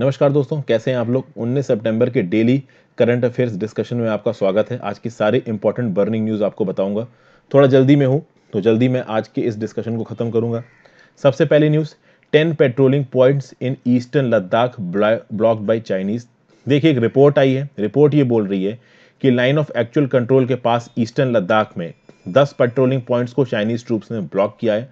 नमस्कार दोस्तों कैसे हैं आप लोग 19 सितंबर के डेली करंट अफेयर्स डिस्कशन में आपका स्वागत है आज की सारी इंपॉर्टेंट बर्निंग न्यूज़ आपको बताऊंगा थोड़ा जल्दी में हूँ तो जल्दी मैं आज के इस डिस्कशन को ख़त्म करूंगा सबसे पहली news ten patrolling points in eastern Ladakh block by Chinese देखिए एक रिपोर्ट आई है रिपोर्ट ये बोल रही है कि लाइन ऑफ एक्चुअल कंट्रोल के पास ईस्टर्न लद्दाख में दस पेट्रोलिंग पॉइंट्स को चाइनीज़ ट्रूप्स ने ब्लॉक किया है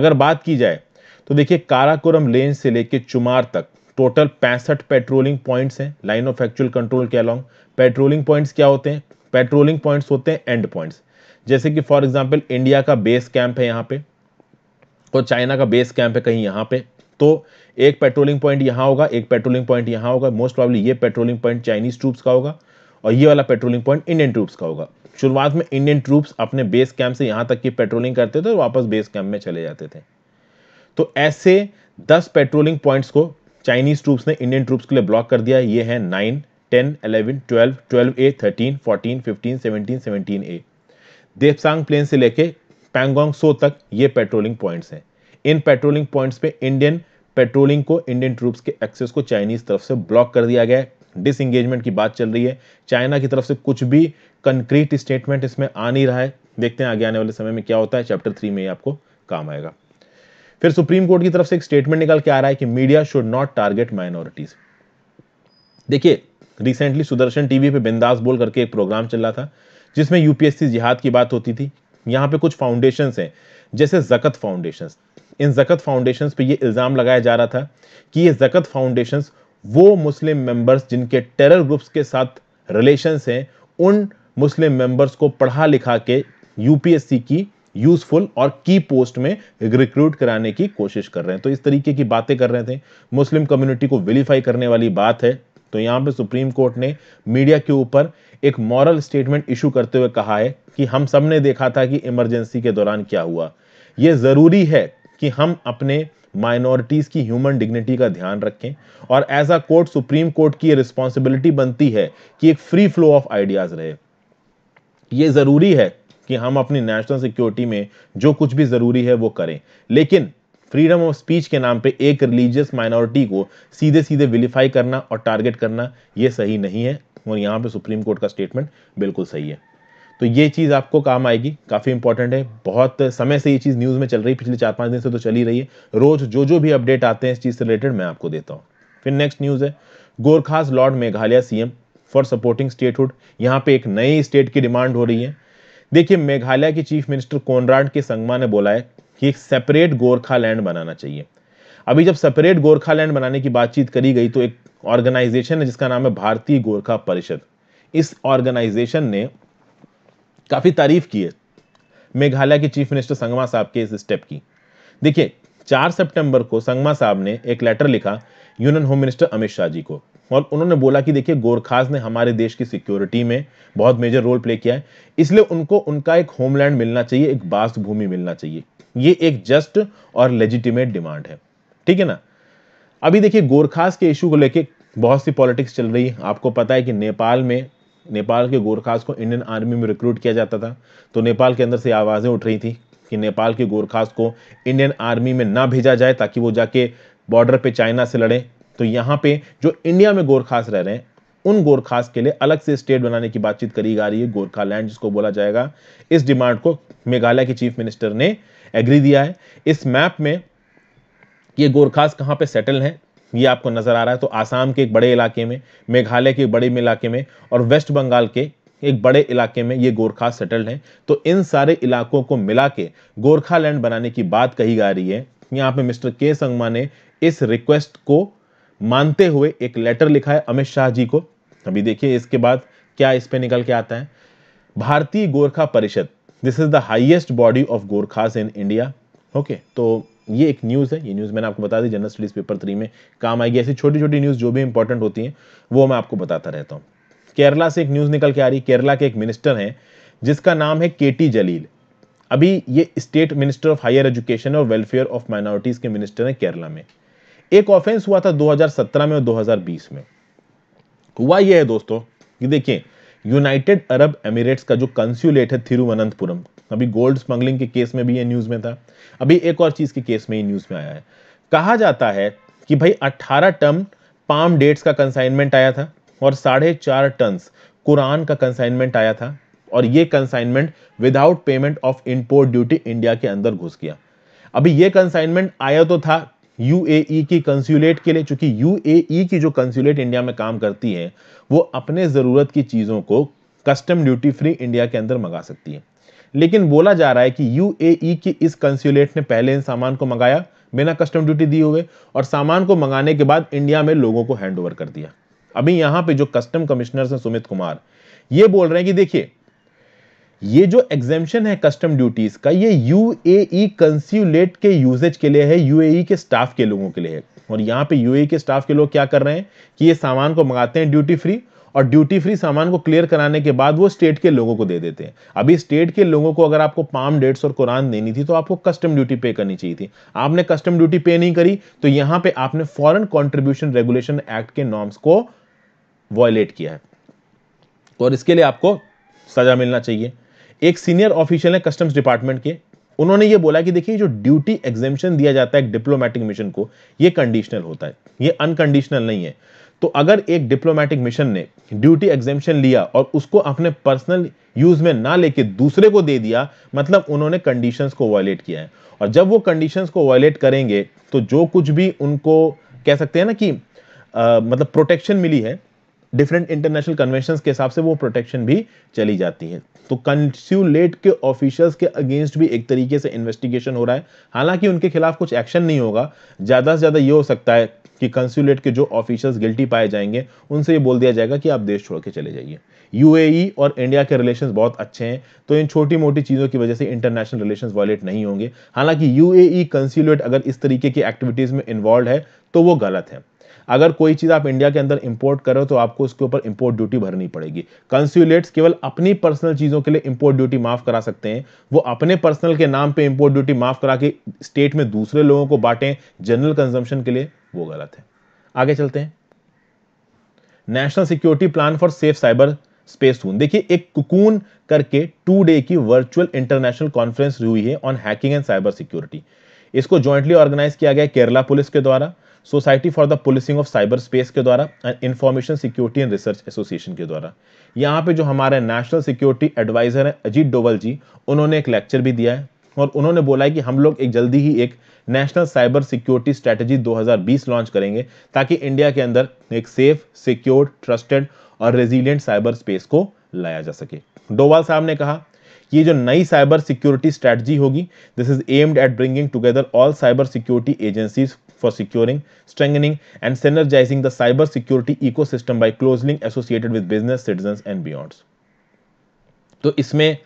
अगर बात की जाए तो देखिए काराकोरम लेन से लेकर चुमार तक टोटल पैंसठ पेट्रोलिंग पॉइंट्स हैं लाइन ऑफ एक्चुअल कंट्रोल के अलॉन्ग पेट्रोलिंग पॉइंट्स क्या होते हैं पेट्रोलिंग पॉइंट्स होते हैं एंड पॉइंट्स जैसे कि फॉर एग्जाम्पल इंडिया का बेस कैंप है यहाँ पे और चाइना का बेस कैंप है कहीं यहाँ पे तो एक पेट्रोलिंग पॉइंट यहाँ होगा एक पेट्रोलिंग पॉइंट यहाँ होगा मोस्ट प्रॉब्ली ये पेट्रोलिंग पॉइंट चाइनीज ट्रूप्स का होगा और ये वाला पेट्रोलिंग पॉइंट इंडियन ट्रूप्स का होगा शुरुआत में इंडियन ट्रूप्स अपने बेस कैंप से यहाँ तक की पेट्रोलिंग करते थे और वापस बेस कैंप में चले जाते थे तो ऐसे दस पेट्रोलिंग पॉइंट्स को चाइनीज ट्रूप्स ने इंडियन ट्रूप्स के लिए ब्लॉक कर दिया ये है nine ten eleven twelve twelve A thirteen fourteen fifteen seventeen seventeen A Depsang plain से लेके पैंगोंग सो तक ये पेट्रोलिंग पॉइंट्स हैं इन पेट्रोलिंग पॉइंट्स पे इंडियन पेट्रोलिंग को इंडियन ट्रूप्स के एक्सेस को चाइनीज तरफ से ब्लॉक कर दिया गया है डिसंगेजमेंट की बात चल रही है चाइना की तरफ से कुछ भी कंक्रीट स्टेटमेंट इसमें आ नहीं रहा है देखते हैं आगे आने वाले समय में क्या होता है चैप्टर थ्री में ये आपको काम आएगा फिर सुप्रीम कोर्ट की तरफ से एक स्टेटमेंट निकल के आ रहा है कि media should not target minorities देखिए रिसेंटली सुदर्शन टीवी पे बिंदास बोल करके एक प्रोग्राम चल रहा था जिसमें यूपीएससी जिहाद की बात होती थी यहां पे कुछ फाउंडेशन हैं जैसे जकत फाउंडेशन इन जकत फाउंडेशन पे ये इल्ज़ाम लगाया जा रहा था कि ये जकत फाउंडेशन वो मुस्लिम मेंबर्स जिनके टेरर ग्रुप्स के साथ रिलेशन हैं उन मुस्लिम मेंबर्स को पढ़ा लिखा के यूपीएससी की यूजफुल और की पोस्ट में रिक्रूट कराने की कोशिश कर रहे हैं तो इस तरीके की बातें कर रहे थे मुस्लिम कम्युनिटी को वेलीफाई करने वाली बात है तो यहां पे सुप्रीम कोर्ट ने मीडिया के ऊपर एक मॉरल स्टेटमेंट इशू करते हुए कहा है कि हम सब ने देखा था कि इमरजेंसी के दौरान क्या हुआ यह ज़रूरी है कि हम अपने माइनॉरिटीज़ की ह्यूमन डिग्निटी का ध्यान रखें और as a court Supreme Court की रिस्पॉन्सिबिलिटी बनती है कि एक फ्री फ्लो ऑफ आइडियाज़ रहे ये ज़रूरी है कि हम अपनी नेशनल सिक्योरिटी में जो कुछ भी ज़रूरी है वो करें लेकिन फ्रीडम ऑफ स्पीच के नाम पे एक रिलीजियस माइनॉरिटी को सीधे सीधे विलीफाई करना और टारगेट करना ये सही नहीं है और यहाँ पे सुप्रीम कोर्ट का स्टेटमेंट बिल्कुल सही है तो ये चीज़ आपको काम आएगी काफ़ी इंपॉर्टेंट है बहुत समय से ये चीज़ न्यूज़ में चल रही है पिछले चार पाँच दिन से तो चली रही है रोज़ जो जो भी अपडेट आते हैं इस चीज़ से रिलेटेड मैं आपको देता हूँ फिर नेक्स्ट न्यूज़ है Gorkhas laud Meghalaya CM for supporting statehood यहाँ पे एक नई स्टेट की डिमांड हो रही है देखिए मेघालय के चीफ मिनिस्टर कोनराड के संगमा ने बोला है कि एक सेपरेट गोरखा लैंड बनाना चाहिए अभी जब सेपरेट गोरखा लैंड बनाने की बातचीत करी गई तो एक ऑर्गेनाइजेशन है जिसका नाम है भारतीय गोरखा परिषद इस ऑर्गेनाइजेशन ने काफी तारीफ की है मेघालय के चीफ मिनिस्टर संगमा साहब के इस स्टेप की देखिए 4 सितंबर को संगमा साहब ने एक लेटर लिखा union home minister Amit Shah ji को और उन्होंने बोला कि देखिए गोरखाज ने हमारे देश की सिक्योरिटी में बहुत मेजर रोल प्ले किया है इसलिए उनको उनका एक होमलैंड मिलना चाहिए एक वास्त भूमि मिलना चाहिए ये एक जस्ट और लेजिटिमेट डिमांड है ठीक है ना अभी देखिए गोरखास के इशू को लेके बहुत सी पॉलिटिक्स चल रही है आपको पता है कि नेपाल में नेपाल के गोरखास को इंडियन आर्मी में रिक्रूट किया जाता था तो नेपाल के अंदर से आवाज़ें उठ रही थी कि नेपाल के गोरखास को इंडियन आर्मी में ना भेजा जाए ताकि वो जाके बॉर्डर पे चाइना से लड़ें तो यहाँ पे जो इंडिया में गोरखास रह रहे हैं उन गोरखास के लिए अलग से स्टेट बनाने की बातचीत करी जा रही है गोरखा लैंड जिसको बोला जाएगा इस डिमांड को मेघालय के चीफ मिनिस्टर ने एग्री दिया है इस मैप में ये गोरखास कहाँ पे सेटल हैं ये आपको नजर आ रहा है तो आसाम के एक बड़े इलाके में मेघालय के बड़े इलाके में और वेस्ट बंगाल के एक बड़े इलाके में ये गोरखा सेटल्ड हैं तो इन सारे इलाकों को मिला के गोरखा लैंड बनाने की बात कही जा रही है यहाँ पे मिस्टर के संगमा ने इस रिक्वेस्ट को मानते हुए एक लेटर लिखा है अमित शाह जी को अभी देखिए इसके बाद क्या इस पे निकल के आता है Bharatiya Gorkha Parishad this is the highest body of Gorkhas in India okay तो ये एक न्यूज़ है ये न्यूज़ मैंने आपको बता दी जनरल स्टडीज पेपर थ्री में काम आएगी ऐसी छोटी छोटी न्यूज़ जो भी इंपॉर्टेंट होती है वो मैं आपको बताता रहता हूँ केरला से एक न्यूज़ निकल के आ रही केरला के एक मिनिस्टर हैं जिसका नाम है के टी जलील अभी ये state minister of higher education और वेलफेयर ऑफ माइनॉरिटीज़ के मिनिस्टर हैं केरला में एक ऑफेंस हुआ था 2017 में और 2020 में हुआ यह है दोस्तों कि देखिए यूनाइटेड अरब एमिरेट्स का जो कंस्यूलेट है थिरुवनंतपुरम अभी गोल्ड स्मगलिंग के केस में भी ये न्यूज में था अभी एक और चीज के केस में ही न्यूज में आया है कहा जाता है कि भाई 18 टन पाम डेट्स का कंसाइनमेंट आया था और साढ़े चार टन कुरान का कंसाइनमेंट आया था और ये consignment without payment of import duty India के अंदर घुस गया अभी ये कंसाइनमेंट आया तो था यूएई की कंस्यूलेट के लिए चूंकि यूएई की जो कंस्यूलेट इंडिया में काम करती है वो अपने ज़रूरत की चीज़ों को कस्टम ड्यूटी फ्री इंडिया के अंदर मंगा सकती है लेकिन बोला जा रहा है कि यूएई की इस कंस्यूलेट ने पहले इन सामान को मंगाया बिना कस्टम ड्यूटी दिए हुए और सामान को मंगाने के बाद इंडिया में लोगों को हैंड कर दिया अभी यहाँ पे जो कस्टम कमिश्नर हैं सुमित कुमार ये बोल रहे हैं कि देखिए ये जो एग्जेम्पन है कस्टम ड्यूटीज़ का ये यू ए कंस्यूलेट के यूजेज के लिए है यू e के स्टाफ के लोगों के लिए है और यहाँ पे यू e के स्टाफ के लोग क्या कर रहे हैं कि ये सामान को मंगाते हैं ड्यूटी फ्री और ड्यूटी फ्री सामान को क्लियर कराने के बाद वो स्टेट के लोगों को दे देते हैं अभी स्टेट के लोगों को अगर आपको पाम डेट्स और कुरान देनी थी तो आपको कस्टम ड्यूटी पे करनी चाहिए थी आपने कस्टम ड्यूटी पे नहीं करी तो यहाँ पे आपने फॉरन कॉन्ट्रीब्यूशन रेगुलेशन एक्ट के नॉर्म्स को वॉयलेट किया है और इसके लिए आपको सजा मिलना चाहिए एक सीनियर ऑफिशियल है कस्टम्स डिपार्टमेंट के उन्होंने ये बोला कि देखिए जो ड्यूटी एग्जेम्पन दिया जाता है डिप्लोमेटिक मिशन को ये कंडीशनल होता है ये अनकंडीशनल नहीं है तो अगर एक डिप्लोमेटिक मिशन ने ड्यूटी एग्जेम्पन लिया और उसको अपने पर्सनल यूज में ना लेके दूसरे को दे दिया मतलब उन्होंने कंडीशंस को वायलेट किया है और जब वो कंडीशंस को वायलेट करेंगे तो जो कुछ भी उनको कह सकते हैं ना कि आ, मतलब प्रोटेक्शन मिली है डिफरेंट इंटरनेशनल कन्वेंशन के हिसाब से वो प्रोटेक्शन भी चली जाती है तो कंस्यूलेट के ऑफिशियल्स के अगेंस्ट भी एक तरीके से इन्वेस्टिगेशन हो रहा है हालांकि उनके खिलाफ कुछ एक्शन नहीं होगा ज़्यादा से ज़्यादा ये हो सकता है कि कंस्यूलेट के जो ऑफिशियल्स गिल्टी पाए जाएंगे उनसे ये बोल दिया जाएगा कि आप देश छोड़ के चले जाइए यूएई e और इंडिया के रिलेशंस बहुत अच्छे हैं तो इन छोटी मोटी चीज़ों की वजह से इंटरनेशनल रिलेशंस वॉलेट नहीं होंगे हालांकि यूएई कंस्यूलेट e अगर इस तरीके की एक्टिविटीज़ में इन्वॉल्व है तो वो गलत है अगर कोई चीज़ आप इंडिया के अंदर इंपोर्ट करो तो आपको उसके ऊपर इंपोर्ट ड्यूटी भरनी पड़ेगी कंस्यूलेट्स केवल अपनी पर्सनल चीज़ों के लिए इंपोर्ट ड्यूटी माफ़ करा सकते हैं वो अपने पर्सनल के नाम पे इंपोर्ट ड्यूटी माफ़ करा के स्टेट में दूसरे लोगों को बांटें जनरल कंजम्पशन के लिए वो गलत है आगे चलते हैं national security plan for safe cyber space हूं देखिए एक कुकून करके टू डे की वर्चुअल इंटरनेशनल कॉन्फ्रेंस हुई है on hacking and cyber security इसको जॉइंटली ऑर्गेनाइज किया गया केरला पुलिस के द्वारा society for the policing of cyber space के द्वारा and information security and research association के द्वारा यहाँ पे जो हमारे नेशनल सिक्योरिटी एडवाइजर हैं अजीत डोवल जी उन्होंने एक लेक्चर भी दिया है और उन्होंने बोला है कि हम लोग एक जल्दी ही एक national cyber security strategy 2020 launch करेंगे ताकि इंडिया के अंदर एक सेफ सिक्योर ट्रस्टेड और रेजिलियंट साइबर स्पेस को लाया जा सके डोवाल साहब ने कहा ये जो नई साइबर सिक्योरिटी स्ट्रैटेजी होगी this is aimed at bringing together all cyber security agencies for securing, strengthening, and synergizing the cyber security ecosystem by closely associated with business, citizens, and beyond. तो इसमें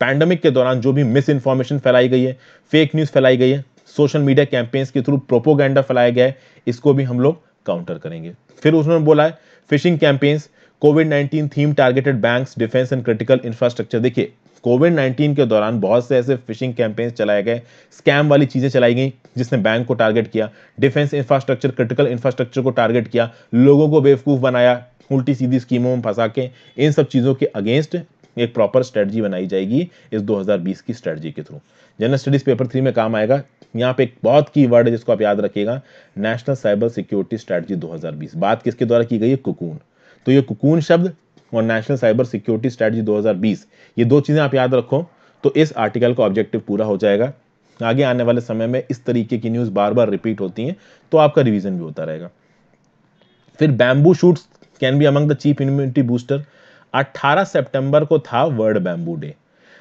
पैंडमिक के दौरान जो भी miss information फैलाई गई है फेक न्यूज़ फैलाई गई है सोशल मीडिया कैंपेन्स के थ्रू प्रोपोगेंडा फैलाया गया है इसको भी हम लोग काउंटर करेंगे फिर उसने बोला है phishing campaigns Covid nineteen theme targeted bank defence and critical infrastructure देखिए कोविड नाइन्टीन के दौरान बहुत से ऐसे फिशिंग कैंपेन्स चलाए गए स्कैम वाली चीज़ें चलाई गई जिसने बैंक को टारगेट किया डिफेंस इंफ्रास्ट्रक्चर क्रिटिकल इंफ्रास्ट्रक्चर को टारगेट किया लोगों को बेवकूफ़ बनाया उल्टी सीधी स्कीमों में फंसा के इन सब चीज़ों के अगेंस्ट एक प्रॉपर स्ट्रेटजी बनाई जाएगी इस 2020 की स्ट्रेटजी के through general studies paper three में काम आएगा यहाँ पे एक बहुत की वर्ड है जिसको आप याद रखिएगा नेशनल साइबर सिक्योरिटी स्ट्रेटजी 2020 बात किसके द्वारा की गई है कुकून तो ये कुकून शब्द और नेशनल साइबर सिक्योरिटी स्ट्रेटजी 2020 ये दो चीज़ें आप याद रखो तो इस आर्टिकल का ऑब्जेक्टिव पूरा हो जाएगा आगे आने वाले समय में इस तरीके की न्यूज़ बार बार रिपीट होती हैं तो आपका रिविजन भी होता रहेगा फिर bamboo shoots can be among the immunity booster 18 सितंबर को था वर्ल्ड बैम्बू डे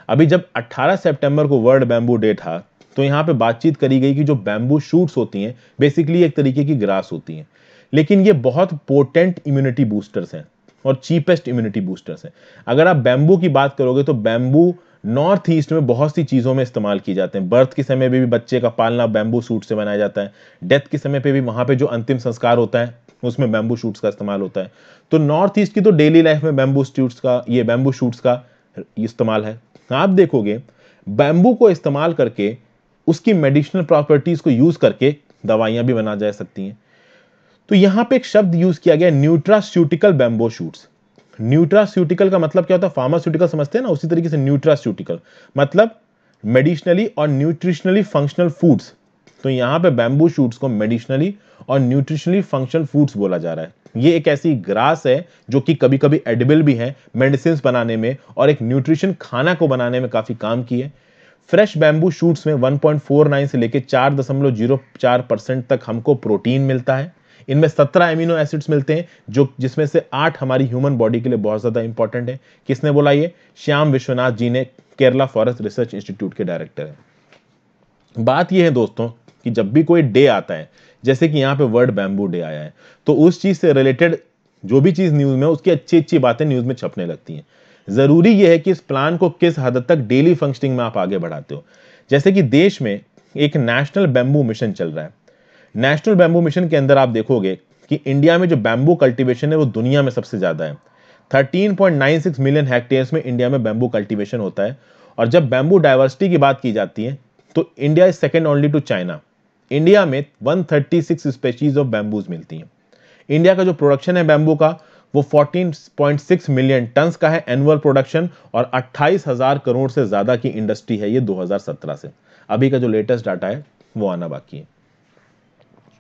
अभी जब 18 सितंबर को वर्ल्ड बैम्बू डे था तो यहाँ पे बातचीत करी गई कि जो बैम्बू शूट्स होती हैं बेसिकली एक तरीके की ग्रास होती हैं लेकिन ये बहुत पोटेंट इम्यूनिटी बूस्टर्स हैं और चीपेस्ट इम्यूनिटी बूस्टर्स हैं अगर आप बैम्बू की बात करोगे तो बैम्बू नॉर्थ ईस्ट में बहुत सी चीज़ों में इस्तेमाल किए जाते हैं बर्थ के समय पर भी बच्चे का पालना बैम्बू सूट से बनाया जाता है डेथ के समय पर भी वहाँ पर जो अंतिम संस्कार होता है उसमें बैम्बू शूट्स का इस्तेमाल होता है तो नॉर्थ ईस्ट की तो डेली लाइफ में बैम्बू शूट्स का ये बैम्बू शूट्स का इस्तेमाल है आप देखोगे बैम्बू को इस्तेमाल करके उसकी मेडिसिनल प्रॉपर्टीज़ को यूज़ करके दवाइयां भी बना जा सकती हैं तो यहाँ पे एक शब्द यूज किया गया न्यूट्रास्यूटिकल बैम्बो शूट्स न्यूट्रास्यूटिकल का मतलब क्या होता है फार्मास्यूटिकल समझते हैं ना उसी तरीके से न्यूट्रास्यूटिकल मतलब मेडिशनली और न्यूट्रिशनली फंक्शनल फूड्स तो यहाँ पे बैम्बू शूट्स को मेडिशनली और न्यूट्रिशनली फंक्शनल फूड्स बोला जा रहा है ये एक ऐसी ग्रास है जो कि कभी कभी एडिबल भी है मेडिसिन बनाने में और एक न्यूट्रिशन खाना को बनाने में काफ़ी काम की है फ्रेश बैम्बू शूट्स में 1.49 से लेकर 4.04 परसेंट तक हमको प्रोटीन मिलता है इनमें सत्रह एमिनो एसिड्स मिलते हैं जो जिसमें से आठ हमारी ह्यूमन बॉडी के लिए बहुत ज़्यादा इंपॉर्टेंट है किसने बोला ये श्याम विश्वनाथ जी ने केरला फॉरेस्ट रिसर्च इंस्टीट्यूट के डायरेक्टर है बात यह है दोस्तों कि जब भी कोई डे आता है जैसे कि यहाँ पे वर्ल्ड बैम्बू डे आया है तो उस चीज़ से रिलेटेड जो भी चीज़ न्यूज़ में उसकी अच्छी अच्छी बातें न्यूज़ में छपने लगती हैं ज़रूरी यह है कि इस प्लान को किस हद तक डेली फंक्शनिंग में आप आगे बढ़ाते हो जैसे कि देश में एक नेशनल बैम्बू मिशन चल रहा है नेशनल बैम्बू मिशन के अंदर आप देखोगे कि इंडिया में जो बैम्बू कल्टीवेशन है वो दुनिया में सबसे ज़्यादा है 13.96 मिलियन हेक्टेयर्स में इंडिया में बैम्बू कल्टीवेशन होता है और जब बैम्बू डाइवर्सिटी की बात की जाती है तो India is second only to China India में 136 स्पेशीज ऑफ बैम्बूज मिलती हैं इंडिया का जो प्रोडक्शन है बैम्बू का वो 14.6 मिलियन टन्स का है एनुअल प्रोडक्शन और 28,000 करोड़ से ज़्यादा की इंडस्ट्री है ये 2017 से अभी का जो लेटेस्ट डाटा है वो आना बाकी है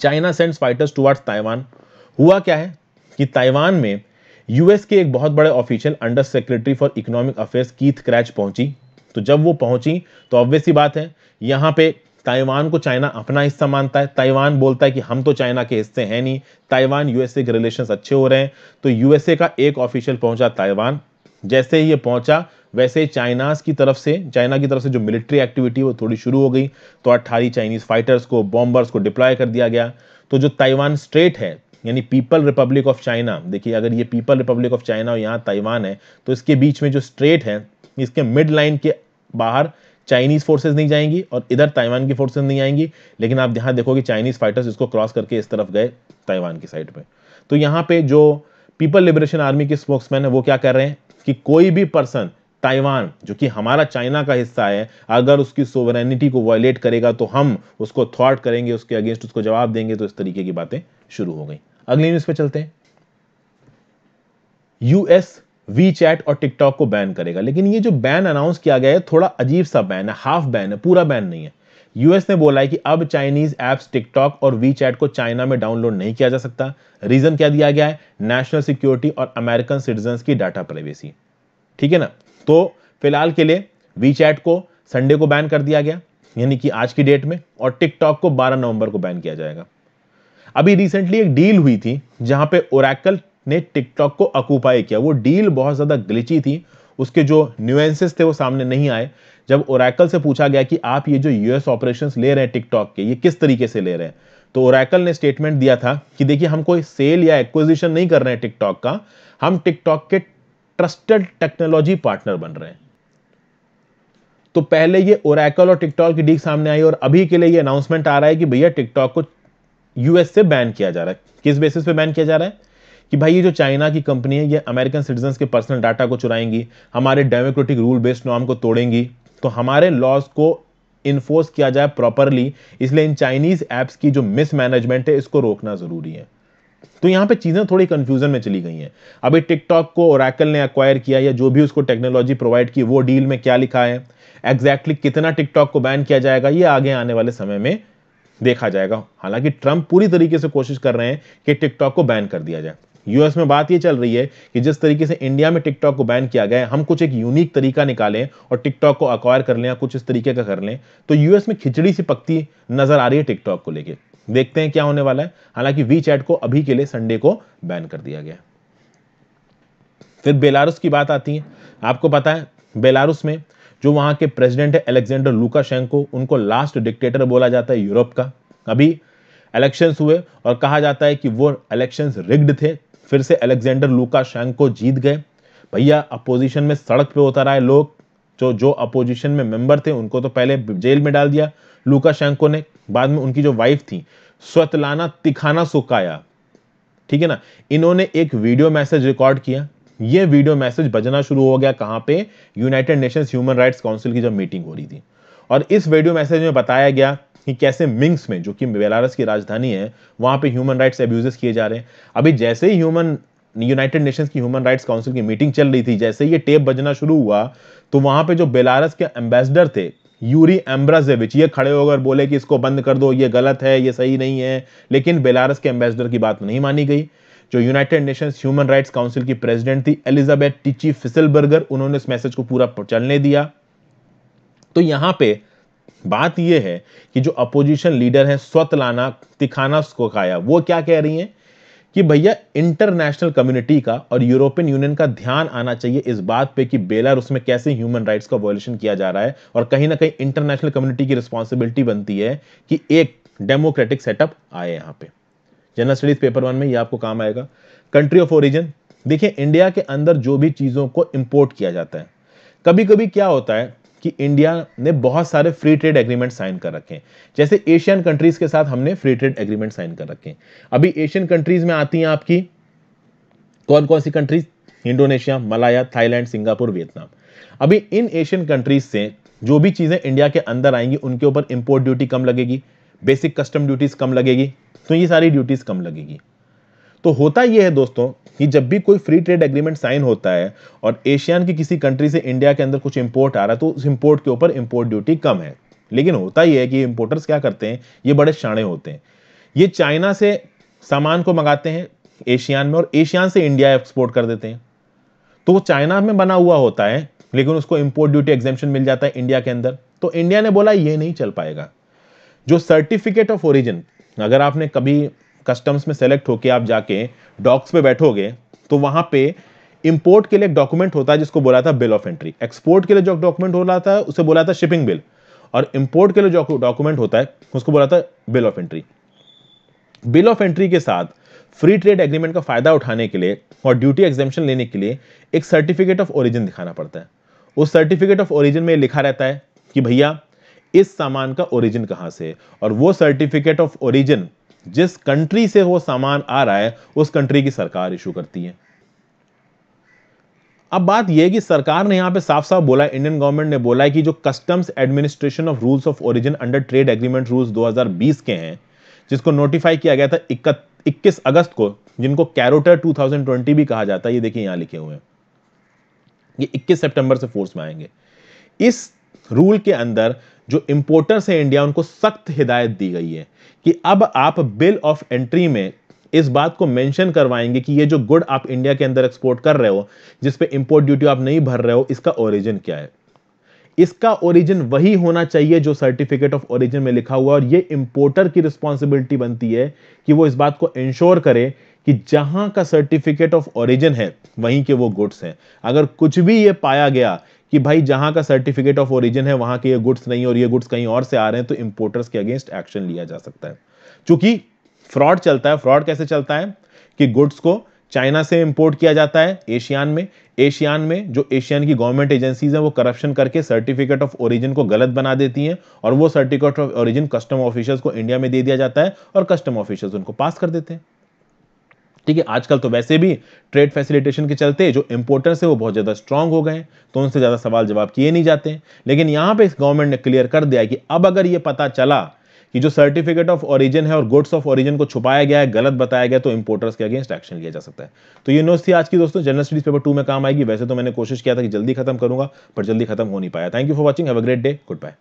China send fighters towards Taiwan हुआ क्या है कि ताइवान में यूएस के एक बहुत बड़े official under secretary for economic affairs Keith Krach पहुंची तो जब वो पहुंची तो ऑब्वियस ही बात है यहां पे ताइवान को चाइना अपना हिस्सा मानता है ताइवान बोलता है कि हम तो चाइना के हिस्से हैं नहीं ताइवान यूएसए के रिलेशन अच्छे हो रहे हैं तो यूएसए का एक ऑफिशियल पहुंचा ताइवान जैसे ही ये पहुंचा वैसे चाइनाज की तरफ से चाइना की तरफ से जो मिलिट्री एक्टिविटी वो थोड़ी शुरू हो गई तो अट्ठारह चाइनीज फाइटर्स को बॉम्बर्स को डिप्लॉय कर दिया गया तो जो ताइवान स्ट्रेट है यानी पीपल रिपब्लिक ऑफ चाइना देखिए अगर ये पीपल रिपब्लिक ऑफ चाइना और यहाँ ताइवान है तो इसके बीच में जो स्ट्रेट है इसके मिड लाइन के बाहर चाइनीज फोर्सेज नहीं जाएंगी और इधर ताइवान की फोर्सेज नहीं आएंगी लेकिन आप यहां देखोगे चाइनीज फाइटर्स इसको क्रॉस करके इस तरफ गए ताइवान की साइड पे तो यहाँ पे जो पीपल लिबरेशन आर्मी के स्पोक्समैन है वो क्या कर रहे हैं कि कोई भी पर्सन ताइवान जो कि हमारा चाइना का हिस्सा है अगर उसकी सोवरेनिटी को वायलेट करेगा तो हम उसको थॉट करेंगे उसके अगेंस्ट उसको जवाब देंगे तो इस तरीके की बातें शुरू हो गई अगली न्यूज पे चलते हैं यूएस वी चैट और टिकटॉक को बैन करेगा लेकिन ये जो बैन अनाउंस किया गया है थोड़ा अजीब सा बैन है हाफ बैन है पूरा बैन नहीं है यूएस ने बोला है कि अब चाइनीज ऐप्स टिकटॉक और वी चैट को चाइना में डाउनलोड नहीं किया जा सकता रीजन क्या दिया गया है नेशनल सिक्योरिटी और अमेरिकन सिटीजन की डाटा प्राइवेसी ठीक है ना तो फिलहाल के लिए वी को संडे को बैन कर दिया गया यानी कि आज की डेट में और टिकटॉक को 12 नवंबर को बैन किया जाएगा अभी रिसेंटली एक डील हुई थी जहां पे ओरैकल ने टिकटॉक को अकूपाई किया वो डील बहुत ज़्यादा ग्लिची थी उसके जो न्यूएंसेस थे वो सामने नहीं आए जब ओरैकल से पूछा गया कि आप ये जो यूएस ऑपरेशन ले रहे हैं टिकटॉक के ये किस तरीके से ले रहे हैं तो ओरैकल ने स्टेटमेंट दिया था कि देखिए हम कोई सेल या एक्विजिशन नहीं कर रहे हैं टिकटॉक का हम टिकटॉक के ट्रस्टेड टेक्नोलॉजी पार्टनर बन रहे हैं तो पहले ये ओरैकल और टिकटॉक की डीक सामने आई और अभी के लिए ये अनाउंसमेंट आ रहा है कि भैया टिकटॉक को यूएस से बैन किया जा रहा है किस बेसिस पे बैन किया जा रहा है कि भाई ये जो चाइना की कंपनी है ये अमेरिकन सिटीजन के पर्सनल डाटा को चुराएंगी हमारे डेमोक्रेटिक रूल बेस्ड नॉर्म को तोड़ेंगी तो हमारे लॉज को इन्फोर्स किया जाए प्रॉपरली इसलिए इन चाइनीज ऐप्स की जो मिसमैनेजमेंट है इसको रोकना ज़रूरी है तो यहाँ पे चीज़ें थोड़ी कंफ्यूजन में चली गई हैं अभी टिकटॉक को ओरैकल ने अक्वायर किया या जो भी उसको टेक्नोलॉजी प्रोवाइड की वो डील में क्या लिखा है एग्जैक्टली exactly कितना टिकटॉक को बैन किया जाएगा ये आगे आने वाले समय में देखा जाएगा हालांकि ट्रंप पूरी तरीके से कोशिश कर रहे हैं कि टिकटॉक को बैन कर दिया जाए यूएस में बात यह चल रही है कि जिस तरीके से इंडिया में टिकटॉक को बैन किया गया है हम कुछ एक यूनिक तरीका निकालें और टिकटॉक को अक्वायर कर लें या कुछ इस तरीके का कर लें तो यूएस में खिचड़ी सी पकती नजर आ रही है टिकटॉक को लेकर देखते हैं क्या होने वाला है हालांकि वी चैट को अभी के लिए संडे को बैन कर दिया गया फिर बेलारूस की बात आती है आपको पता है बेलारूस में जो वहां के प्रेसिडेंट है एलेक्जेंडर लुकाशेंको उनको लास्ट डिक्टेटर बोला जाता है यूरोप का अभी इलेक्शंस हुए और कहा जाता है कि वो इलेक्शंस रिग्ड थे फिर से अलेक्जेंडर लुकाशेंको जीत गए भैया अपोजिशन में सड़क पे उतर आए लोग जो जो अपोजिशन में मेंबर थे उनको तो पहले जेल में डाल दिया लूका ने बाद में उनकी जो वाइफ थी स्वतलाना तिखाना सुकाया ठीक है ना इन्होंने एक वीडियो मैसेज रिकॉर्ड किया ये वीडियो मैसेज बजना शुरू हो गया कहां पे United Nations Human Rights Council की जब मीटिंग हो रही थी और इस वीडियो मैसेज में बताया गया कि कैसे मिंग्स में जो कि बेलारस की राजधानी है वहां पे ह्यूमन राइट्स एब्यूजेस किए जा रहे हैं अभी जैसे ही ह्यूमन यूनाइटेड नेशंस की ह्यूमन राइट्स काउंसिल की मीटिंग चल रही थी जैसे ये टेप बजना शुरू हुआ तो वहां पे जो बेलारस के एम्बेसडर थे यूरी एम्ब्राजेविच ये खड़े होकर बोले कि इसको बंद कर दो ये गलत है ये सही नहीं है लेकिन बेलारस के एम्बेसडर की बात तो नहीं मानी गई जो United Nations Human Rights Council की प्रेसिडेंट थी एलिजाबेथ टिची फिसलबर्गर उन्होंने इस मैसेज को पूरा चलने दिया तो यहां पे बात यह है कि जो अपोजिशन लीडर हैं स्वतलाना तिखाना काया वो क्या कह रही हैं कि भैया इंटरनेशनल कम्युनिटी का और यूरोपियन यूनियन का ध्यान आना चाहिए इस बात पे कि बेलारूस में कैसे ह्यूमन राइट्स का वॉयलेशन किया जा रहा है और कहीं ना कहीं इंटरनेशनल कम्युनिटी की रिस्पॉन्सिबिलिटी बनती है कि एक डेमोक्रेटिक सेटअप आए यहाँ पे जनरल स्टडीज पेपर वन में ये आपको काम आएगा कंट्री ऑफ ओरिजिन देखिए इंडिया के अंदर जो भी चीज़ों को इंपोर्ट किया जाता है कभी कभी क्या होता है कि इंडिया ने बहुत सारे फ्री ट्रेड एग्रीमेंट साइन कर रखे हैं जैसे एशियन कंट्रीज के साथ हमने फ्री ट्रेड एग्रीमेंट साइन कर रखे हैं अभी एशियन कंट्रीज में आती हैं आपकी कौन कौन सी countries Indonesia Malaya Thailand Singapore Vietnam अभी इन एशियन कंट्रीज से जो भी चीज़ें इंडिया के अंदर आएंगी उनके ऊपर इंपोर्ट ड्यूटी कम लगेगी बेसिक कस्टम ड्यूटीज़ कम लगेगी तो ये सारी ड्यूटीज़ कम लगेगी तो होता यह है दोस्तों कि जब भी कोई फ्री ट्रेड एग्रीमेंट साइन होता है और एशियान की किसी कंट्री से इंडिया के अंदर कुछ इंपोर्ट आ रहा है तो उस इंपोर्ट के ऊपर इंपोर्ट ड्यूटी कम है लेकिन होता ही है कि इंपोर्टर्स क्या करते हैं ये बड़े शाणे होते हैं ये चाइना से सामान को मंगाते हैं एशियान में और एशियान से इंडिया एक्सपोर्ट कर देते हैं तो वो चाइना में बना हुआ होता है लेकिन उसको इंपोर्ट ड्यूटी एग्जेम्पन मिल जाता है इंडिया के अंदर तो इंडिया ने बोला ये नहीं चल पाएगा जो सर्टिफिकेट ऑफ ओरिजिन अगर आपने कभी कस्टम्स में सेलेक्ट होकर आप जाके डॉक्स पे बैठोगे तो वहां पे इंपोर्ट के लिए एक डॉक्यूमेंट होता है जिसको बोला था बिल ऑफ एंट्री एक्सपोर्ट के लिए जो डॉक्यूमेंट हो रहा था उसे बोला था शिपिंग बिल और इंपोर्ट के लिए जो डॉक्यूमेंट होता है उसको बोला था bill of entry bill of entry के साथ फ्री ट्रेड एग्रीमेंट का फायदा उठाने के लिए और ड्यूटी एग्जेम्पन लेने के लिए एक सर्टिफिकेट ऑफ ओरिजिन दिखाना पड़ता है उस सर्टिफिकेट ऑफ ओरिजिन में लिखा रहता है कि भैया इस सामान का ओरिजिन कहां से है और वो सर्टिफिकेट ऑफ ओरिजिन जिस कंट्री से वो सामान आ रहा है उस कंट्री की सरकार इशू करती है अब बात यह कि सरकार ने यहां पे साफ साफ बोला इंडियन गवर्नमेंट ने बोला है कि जो customs administration of rules of origin under trade agreement rules 2020 के हैं जिसको नोटिफाई किया गया था 21 अगस्त को जिनको कैरोटर 2020 भी कहा जाता है ये देखिए यहां लिखे हुए हैं ये 21 सितंबर से फोर्स में आएंगे इस रूल के अंदर जो इंपोर्टर्स हैं इंडिया उनको सख्त हिदायत दी गई है कि अब आप बिल ऑफ एंट्री में इस बात को मेंशन करवाएंगे कि ये जो गुड आप इंडिया के अंदर एक्सपोर्ट कर रहे हो जिस पे इंपोर्ट ड्यूटी आप नहीं भर रहे हो इसका ओरिजिन क्या है इसका ओरिजिन वही होना चाहिए जो सर्टिफिकेट ऑफ ओरिजिन में लिखा हुआ और ये इंपोर्टर की रिस्पॉन्सिबिलिटी बनती है कि वो इस बात को इंश्योर करे कि जहां का सर्टिफिकेट ऑफ ओरिजिन है वहीं के वो गुड्स हैं अगर कुछ भी ये पाया गया कि भाई जहां का सर्टिफिकेट ऑफ ओरिजिन है वहां के ये गुड्स नहीं और ये गुड्स कहीं और से आ रहे हैं तो इंपोर्टर्स के अगेंस्ट एक्शन लिया जा सकता है चूंकि फ्रॉड चलता है फ्रॉड कैसे चलता है कि गुड्स को चाइना से इंपोर्ट किया जाता है एशियान में एशियान में जो एशियान की गवर्नमेंट एजेंसीज हैं वो करप्शन करके सर्टिफिकेट ऑफ ओरिजिन को गलत बना देती हैं और वो certificate of origin custom officers को इंडिया में दे दिया जाता है और कस्टम ऑफिसर्स उनको पास कर देते हैं ठीक है आजकल तो वैसे भी ट्रेड फैसिलिटेशन के चलते जो इम्पोर्टर्स है वो बहुत ज़्यादा स्ट्रांग हो गए हैं तो उनसे ज़्यादा सवाल जवाब किए नहीं जाते लेकिन यहाँ पर गवर्नमेंट ने क्लियर कर दिया कि अब अगर ये पता चला कि जो सर्टिफिकेट ऑफ ओरिजिन है और गुड्स ऑफ ओरिजिन को छुपाया गया है गलत बताया गया तो इंपोर्टर्स के अगेंस्ट एक्शन लिया जा सकता है तो ये नोट्स थी आज की दोस्तों जनरल स्टडीज पेपर टू में काम आएगी वैसे तो मैंने कोशिश किया था कि जल्दी खत्म करूंगा पर जल्दी खत्म हो नहीं पाया thank you for watching have a great day good bye